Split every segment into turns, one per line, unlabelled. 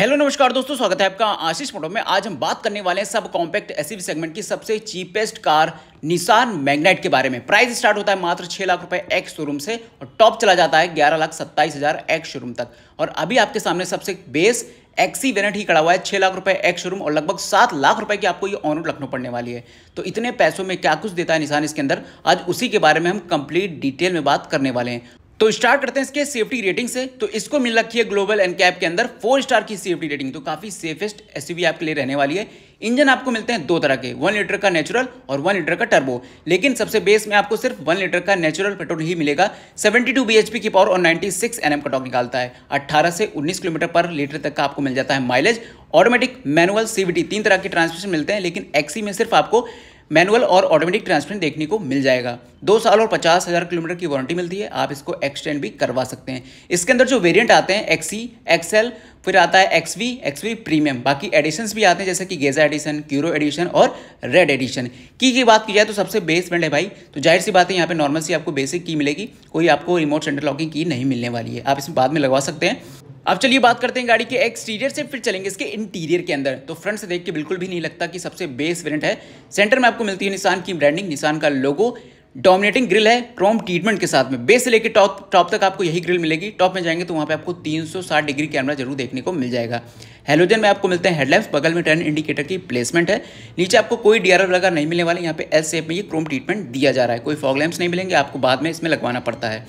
hello नमस्कार दोस्तों स्वागत है आपका आशीष मोटो में आज हम बात करने वाले हैं सब कॉम्पैक्ट एसयूवी सेगमेंट की सबसे चीपेस्ट कार निसान मैग्नेट के बारे में प्राइस स्टार्ट होता है मात्र छह लाख रुपए एक्स शोरूम से और टॉप चला जाता है ग्यारह लाख सत्ताईस हजार एक्स शोरूम तक और अभी आपके सामने सबसे बेस एक्सी वेनेट ही खड़ा हुआ है छह लाख रुपए एक्स शोरूम और लगभग सात लाख रुपए की आपको ये ऑन रोड लखनऊ पड़ने वाली है तो इतने पैसों में क्या कुछ देता है निशान इसके अंदर आज उसी के बारे में हम कंप्लीट डिटेल में बात करने वाले हैं तो स्टार्ट करते हैं इसके सेफ्टी रेटिंग से तो इसको मिल रखी है ग्लोबल एन कैप के अंदर फोर स्टार की सेफ्टी रेटिंग तो काफी सेफेस्ट एसयूवी आपके लिए रहने वाली है इंजन आपको मिलते हैं दो तरह के वन लीटर का नेचुरल और वन लीटर का टर्बो लेकिन सबसे बेस में आपको सिर्फ वन लीटर का नेचुरल पेट्रोल ही मिलेगा 72 टू की पावर और 96 सिक्स एम कटॉक निकालता है 18 से 19 किलोमीटर पर लीटर तक का आपको मिल जाता है माइलेज ऑटोमेटिक मैनुअल सीवीटी तीन तरह के ट्रांसमिशन मिलते हैं लेकिन एक्सी e में सिर्फ आपको मैनुअल और ऑटोमेटिक ट्रांसमिशन देखने को मिल जाएगा दो साल और पचास हज़ार किलोमीटर की वारंटी मिलती है आप इसको एक्सटेंड भी करवा सकते हैं इसके अंदर जो वेरियंट आते हैं एक्सी एक्सएल e, फिर आता है एक्सवी एक्सवी प्रीमियम बाकी एडिशंस भी आते हैं जैसे कि गेजा एडिशन क्यूरो एडिशन और रेड एडिशन की की बात की जाए तो सबसे बेसमेंट है भाई तो जाहिर सी बात है यहाँ पे नॉर्मल सी आपको बेसिक की मिलेगी कोई आपको रिमोट सेंटर लॉकिंग की नहीं मिलने वाली है आप इसमें बाद में लगवा सकते हैं अब चलिए बात करते हैं गाड़ी के एक्सटीरियर से फिर चलेंगे इसके इंटीरियर के अंदर तो फ्रंट से देख के बिल्कुल भी नहीं लगता कि सबसे बेस वेरिएंट है सेंटर में आपको मिलती है निशान की ब्रांडिंग निशान का लोगो डोमिनेटिंग ग्रिल है क्रोम ट्रीटमेंट के साथ में बेस से लेकर टॉप टॉप तक आपको यही ग्रिल मिलेगी टॉप में जाएंगे तो वहाँ पे आपको 360 डिग्री कैमरा जरूर देखने को मिल जाएगा हेलोजन में आपको मिलते हैं हेडलैम्प्स बगल में टर्न इंडिकेटर की प्लेसमेंट है नीचे आपको कोई डी आर लगा नहीं मिलने वाला यहाँ पे एस सेप में ये क्रोम ट्रीटमेंट दिया जा रहा है कोई फॉग नहीं मिलेंगे आपको बाद में इसमें लगवाना पड़ता है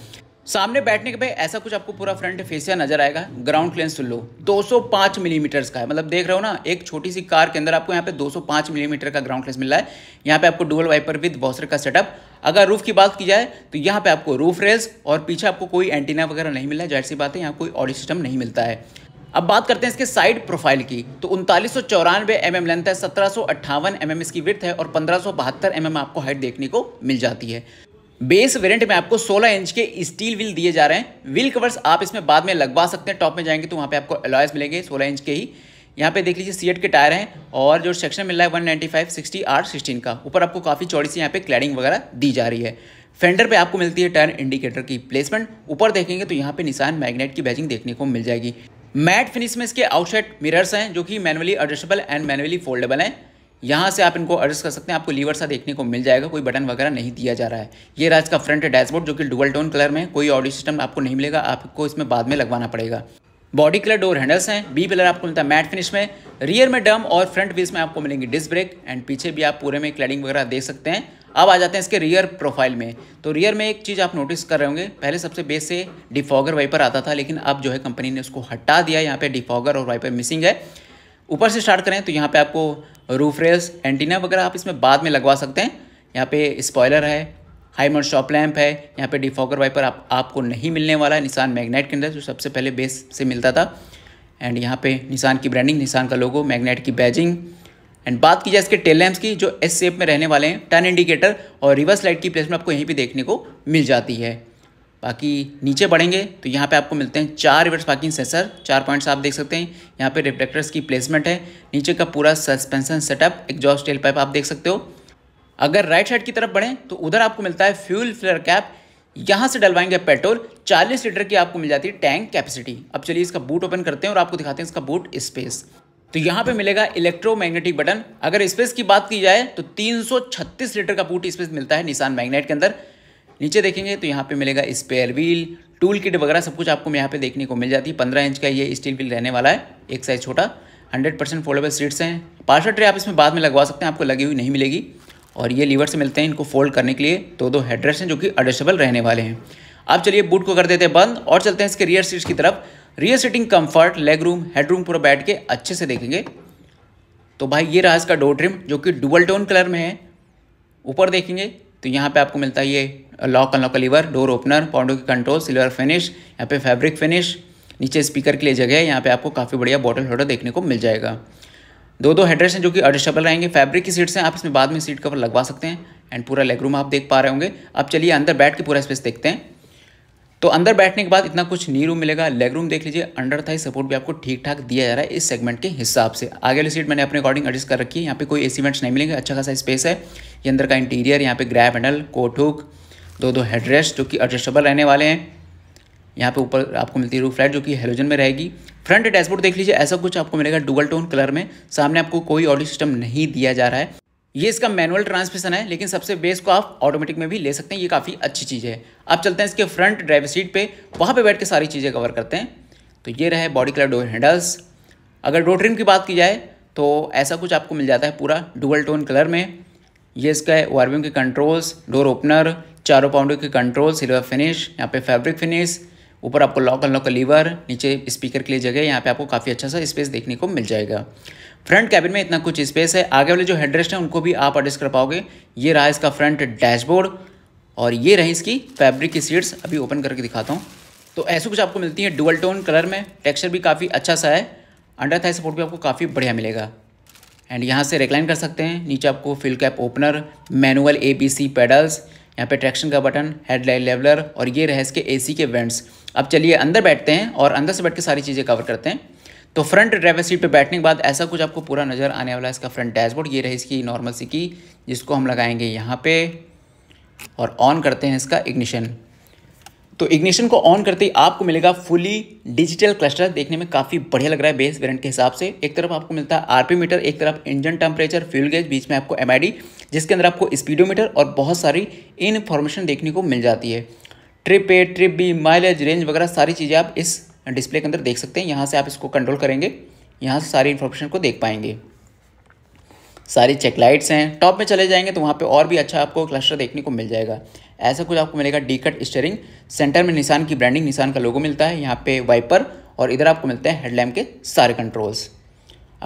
सामने बैठने के पे ऐसा कुछ आपको पूरा फ्रंट फेसिया नजर आएगा ग्राउंड क्लेंस सुन लो 205 मिलीमीटर का है मतलब देख रहे हो ना एक छोटी सी कार के अंदर आपको यहाँ पे 205 मिलीमीटर का ग्राउंड क्लेंस मिल रहा है यहाँ पे आपको डुअल वाइपर विद बॉसर का सेटअप अगर रूफ की बात की जाए तो यहाँ पे आपको रूफ रेल्स और पीछे आपको कोई एंटीना वगैरह नहीं मिला जाहिर सी बात है यहाँ कोई ऑडियो सिस्टम नहीं मिलता है अब बात करते हैं इसके साइड प्रोफाइल की तो उनतालीस सौ चौरानवे एम एम लेंथ है सत्रह सौ अट्ठावन एम mm एम इसकी विर्थ है और पंद्रह सौ बहत्तर एम mm एम आपको हाइट देखने को मिल जाती है बेस वेरिएंट में आपको 16 इंच के स्टील व्हील दिए जा रहे हैं व्हील कवर्स आप इसमें बाद में लगवा सकते हैं टॉप में जाएंगे तो वहाँ पे आपको अलॉयस मिलेंगे 16 इंच के ही यहाँ पे देख लीजिए सी के टायर हैं और जो सेक्शन मिल रहा है one ninety five sixty R sixteen का ऊपर आपको काफ़ी चौड़ी सी यहाँ पे क्लैडिंग वगैरह दी जा रही है फेंडर पे आपको मिलती है टायर इंडिकेटर की प्लेसमेंट ऊपर देखेंगे तो यहाँ पे निशान मैग्नेट की बैजिंग देखने को मिल जाएगी मैट फिनिश में इसके आउटसाइड मिरर्स हैं जो कि manually adjustable and manually foldable हैं यहाँ से आप इनको एडजस्ट कर सकते हैं आपको लीवर सा देखने को मिल जाएगा कोई बटन वगैरह नहीं दिया जा रहा है ये राज का फ्रंट डैशबोर्ड जो कि डुबल टोन कलर में कोई ऑडियो सिस्टम आपको नहीं मिलेगा आपको इसमें बाद में लगवाना पड़ेगा बॉडी कलर डोर हैंडल्स हैं बी पिलर आपको मिलता है मैट फिनिश में रियर में डम और फ्रंट व्हील्स में आपको मिलेंगे डिस्क ब्रेक एंड पीछे भी आप पूरे में क्लैडिंग वगैरह देख सकते हैं अब आ जाते हैं इसके रियर प्रोफाइल में तो रियर में एक चीज़ आप नोटिस कर रहे होंगे पहले सबसे बेस से डिफॉगर वाइपर आता था लेकिन अब जो है कंपनी ने उसको हटा दिया यहाँ पर डिफॉगर और वाइपर मिसिंग है ऊपर से स्टार्ट करें तो यहाँ पर आपको रूफ रेल्स एंटीना वगैरह आप इसमें बाद में लगवा सकते हैं यहाँ पे स्पॉयलर है हाई मोड शॉप लैम्प है यहाँ पे डिफॉकर वाइपर आप, आपको नहीं मिलने वाला है निशान मैग्नेट के अंदर जो सबसे पहले बेस से मिलता था एंड यहाँ पे निशान की ब्रांडिंग निशान का लोगो मैग्नेट की बैजिंग एंड बात की जाए इसके टेल लैम्प्स की जो एस शेप में रहने वाले हैं टर्न इंडिकेटर और रिवर्स लाइट की प्लेसमेंट आपको यहीं पर देखने को मिल जाती है बाकी नीचे बढ़ेंगे तो यहाँ पे आपको मिलते हैं चार रिवर्स पार्किंग सेंसर चार पॉइंट्स आप देख सकते हैं यहाँ पे रिफ्लेक्टर्स की प्लेसमेंट है नीचे का पूरा suspension setup exhaust tail pipe आप देख सकते हो अगर राइट साइड की तरफ बढ़ें तो उधर आपको मिलता है फ्यूल फिलर कैप यहाँ से डलवाएंगे पेट्रोल 40 लीटर की आपको मिल जाती है टैंक कैपेसिटी अब चलिए इसका बूट ओपन करते हैं और आपको दिखाते हैं इसका बूट स्पेस तो यहाँ पे मिलेगा इलेक्ट्रोमैग्नेटिक बटन अगर स्पेस की बात की जाए तो 336 लीटर का बूट स्पेस मिलता है निशान मैग्नेट के अंदर नीचे देखेंगे तो यहाँ पे मिलेगा स्पेयर व्हील टूल किट वगैरह सब कुछ आपको यहाँ पे देखने को मिल जाती है पंद्रह इंच का ये स्टील व्हील रहने वाला है एक साइज छोटा हंड्रेड परसेंट फोल्डेबल सीट्स हैं पार्सल ट्रे आप इसमें बाद में लगवा सकते हैं आपको लगी हुई नहीं मिलेगी और ये लीवर से मिलते हैं इनको फोल्ड करने के लिए तो दो दो हेड्रेस हैं जो कि एडजस्टेबल रहने वाले हैं अब चलिए बूट को कर देते हैं बंद और चलते हैं इसके रियर सीट्स की तरफ rear seating comfort leg room head room पूरा बैठ के अच्छे से देखेंगे तो भाई ये रहा इसका डोर ट्रिम जो कि डुबल टोन कलर में है ऊपर देखेंगे तो यहाँ पे आपको मिलता है ये lock unlock lever door opener पाउंडो की कंट्रोल सिल्वर फिनिश यहाँ पे फैब्रिक फिनिश नीचे स्पीकर के लिए जगह है यहाँ पे आपको काफ़ी बढ़िया बॉटल होल्डर देखने को मिल जाएगा दो दो हेडर्स हैं जो कि एडजस्टेबल रहेंगे फैब्रिक की सीट्स हैं आप इसमें बाद में सीट कवर लगवा सकते हैं एंड पूरा लेग रूम आप देख पा रहे होंगे अब चलिए अंदर बैठ के पूरा स्पेस देखते हैं तो अंदर बैठने के बाद इतना कुछ नी रूम मिलेगा लेग रूम देख लीजिए अंडर थाई सपोर्ट भी आपको ठीक ठाक दिया जा रहा है इस सेगमेंट के हिसाब से आगे वाली सीट मैंने अपने अकॉर्डिंग एडजस्ट कर रखी है यहाँ पे कोई एसी वेंट्स नहीं मिलेंगे अच्छा खासा स्पेस है ये अंदर का इंटीरियर यहाँ पे ग्रैप हैंडल कोठुक दो दो हेडरेस्ट जो कि एडजस्टेबल रहने वाले हैं यहाँ पे ऊपर आपको मिलती है रूफ फ्लैट जो कि हेलोजन में रहेगी फ्रंट डैशबोर्ड देख लीजिए ऐसा कुछ आपको मिलेगा डुगल टोन कलर में सामने आपको कोई ऑडियो सिस्टम नहीं दिया जा रहा है ये इसका मैनुअल ट्रांसमिशन है लेकिन सबसे बेस्ट को आप ऑटोमेटिक में भी ले सकते हैं ये काफ़ी अच्छी चीज़ है आप चलते हैं इसके फ्रंट ड्राइवर सीट पे वहाँ पे बैठ के सारी चीज़ें कवर करते हैं तो ये रहे बॉडी कलर डोर हैंडल्स अगर डोर ट्रिम की बात की जाए तो ऐसा कुछ आपको मिल जाता है पूरा डुबल टोन कलर में ये इसका है वार्विंग के कंट्रोल्स डोर ओपनर चारों पाउंडर के कंट्रोल सिल्वर फिनिश यहाँ पे फैब्रिक फिनिश ऊपर आपको लॉक अनलॉक का लीवर नीचे स्पीकर के लिए जगह यहाँ पे आपको काफ़ी अच्छा सा स्पेस देखने को मिल जाएगा फ्रंट कैबिन में इतना कुछ स्पेस है आगे वाले जो हेडरेस्ट हैं उनको भी आप एडजस्ट कर पाओगे ये रहा इसका फ्रंट डैशबोर्ड और ये रही इसकी फैब्रिक की सीट्स अभी ओपन करके दिखाता हूँ तो ऐसे कुछ आपको मिलती है डुअल टोन कलर में टेक्स्चर भी काफ़ी अच्छा सा है अंडर थाई सपोर्ट भी आपको काफ़ी बढ़िया मिलेगा एंड यहाँ से रिक्लाइन कर सकते हैं नीचे आपको fill cap opener manual A B C pedals यहाँ पे ट्रैक्शन का बटन हेडलाइट लेवलर और ये रहे इसके एसी के वेंट्स अब चलिए अंदर बैठते हैं और अंदर से बैठ के सारी चीज़ें कवर करते हैं तो फ्रंट ड्राइवर सीट पे बैठने के बाद ऐसा कुछ आपको पूरा नज़र आने वाला है इसका फ्रंट डैशबोर्ड ये रही इसकी नॉर्मल सी की जिसको हम लगाएंगे यहाँ पे और ऑन करते हैं इसका इग्निशन तो इग्निशन को ऑन करते ही आपको मिलेगा फुली डिजिटल क्लस्टर देखने में काफ़ी बढ़िया लग रहा है बेस वेरेंट के हिसाब से एक तरफ आपको मिलता है आरपी मीटर एक तरफ इंजन टेम्परेचर फ्यूल गेज बीच में आपको एमआईडी जिसके अंदर आपको स्पीडोमीटर और बहुत सारी इन्फॉर्मेशन देखने को मिल जाती है trip A trip B mileage range वगैरह सारी चीज़ें आप इस डिस्प्ले के अंदर देख सकते हैं यहाँ से आप इसको कंट्रोल करेंगे यहाँ से सारी इन्फॉर्मेशन को देख पाएंगे सारी चेक लाइट्स हैं टॉप में चले जाएंगे तो वहाँ पे और भी अच्छा आपको क्लस्टर देखने को मिल जाएगा ऐसा कुछ आपको मिलेगा डी कट स्टेयरिंग सेंटर में निशान की ब्रांडिंग निशान का लोगो मिलता है यहाँ पे वाइपर और इधर आपको मिलते हैं हेडलैम्प के सारे कंट्रोल्स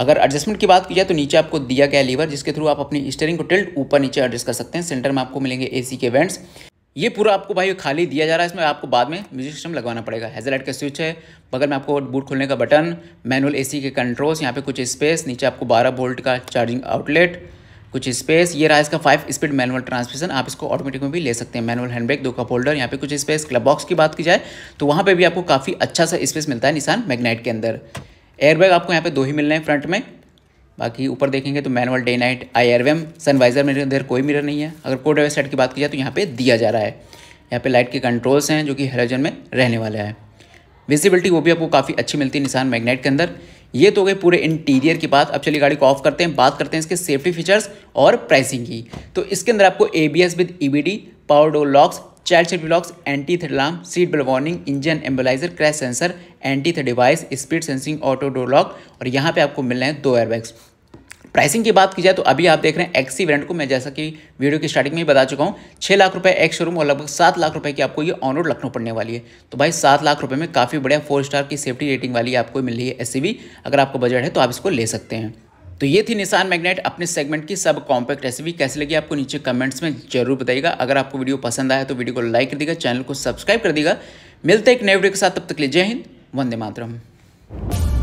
अगर एडजस्टमेंट की बात की जाए तो नीचे आपको दिया गया लीवर जिसके थ्रू आप अपनी स्टेयरिंग को टिल्ट ऊपर नीचे एडजस्ट कर सकते हैं सेंटर में आपको मिलेंगे सी के वेंट्स ये पूरा आपको भाई खाली दिया जा रहा है इसमें आपको बाद में म्यूजिक सिस्टम लगवाना पड़ेगा हेजलाइट का स्विच है बगल में आपको बूट खोलने का बटन मैनुअल एसी के कंट्रोल्स यहाँ पे कुछ स्पेस नीचे आपको 12 वोल्ट का चार्जिंग आउटलेट कुछ स्पेस ये रहा इसका फाइव स्पीड मैनुअल ट्रांसमिशन आप इसको ऑटोमेटिक में भी ले सकते हैं मैनुअल हैंड दो कप होल्डर यहाँ पे कुछ स्पेस क्लब बॉक्स की बात की जाए तो वहाँ पर भी आपको काफ़ी अच्छा सा स्पेस मिलता है निशान मैगनाइट के अंदर एयरबैग आपको यहाँ पे दो ही मिलने हैं फ्रंट में बाकी ऊपर देखेंगे तो manual day night I R वेम सनवाइजर में अंदर कोई मिरर नहीं है अगर कोड वेब सेट की बात की जाए तो यहाँ पे दिया जा रहा है यहाँ पे लाइट के कंट्रोल्स हैं जो कि हेलोजन में रहने वाला है विजिबिलिटी वो भी आपको काफ़ी अच्छी मिलती है निशान मैग्नेट के अंदर ये तो गए पूरे इंटीरियर की बात अब चलिए गाड़ी को ऑफ करते हैं बात करते हैं इसके सेफ्टी फीचर्स और प्राइसिंग की तो इसके अंदर आपको A B S with E B D power door locks child set blocks anti thread alarm seat belt warning engine immobiliser crash sensor anti thread device speed sensing auto door lock और यहाँ पे आपको मिल रहे हैं दो airbags pricing की बात की जाए तो अभी आप देख रहे हैं एक्सी ब्रांड को मैं जैसा कि वीडियो की स्टार्टिंग में ही बता चुका हूँ छः लाख रुपए एक्स शोरूम और लगभग सात लाख रुपए की आपको ये ऑन रोड लखनऊ पड़ने वाली है तो भाई सात लाख रुपए में काफ़ी बढ़िया फोर स्टार की सेफ्टी रेटिंग वाली आपको मिल रही है एस अगर आपको बजट है तो आप इसको ले सकते हैं तो ये थी निशान मैग्नेट अपने सेगमेंट की सब कॉम्पैक्ट रेसिपी कैसे लगी आपको नीचे कमेंट्स में जरूर बताइएगा अगर आपको वीडियो पसंद आया तो वीडियो को लाइक कर देगा चैनल को सब्सक्राइब कर देगा मिलते एक नए वीडियो के साथ तब तक लीजिए जय हिंद वंदे मातरम